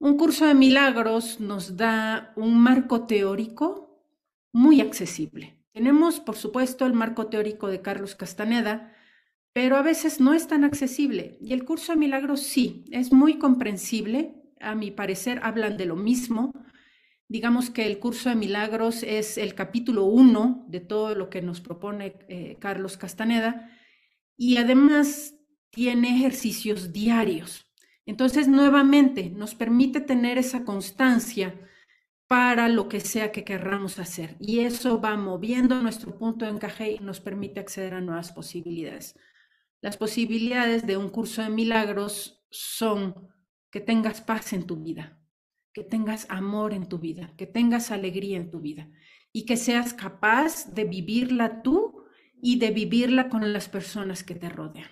Un curso de milagros nos da un marco teórico muy accesible. Tenemos, por supuesto, el marco teórico de Carlos Castaneda, pero a veces no es tan accesible. Y el curso de milagros sí, es muy comprensible. A mi parecer, hablan de lo mismo. Digamos que el curso de milagros es el capítulo uno de todo lo que nos propone eh, Carlos Castaneda y además tiene ejercicios diarios entonces, nuevamente, nos permite tener esa constancia para lo que sea que querramos hacer. Y eso va moviendo nuestro punto de encaje y nos permite acceder a nuevas posibilidades. Las posibilidades de un curso de milagros son que tengas paz en tu vida, que tengas amor en tu vida, que tengas alegría en tu vida y que seas capaz de vivirla tú y de vivirla con las personas que te rodean.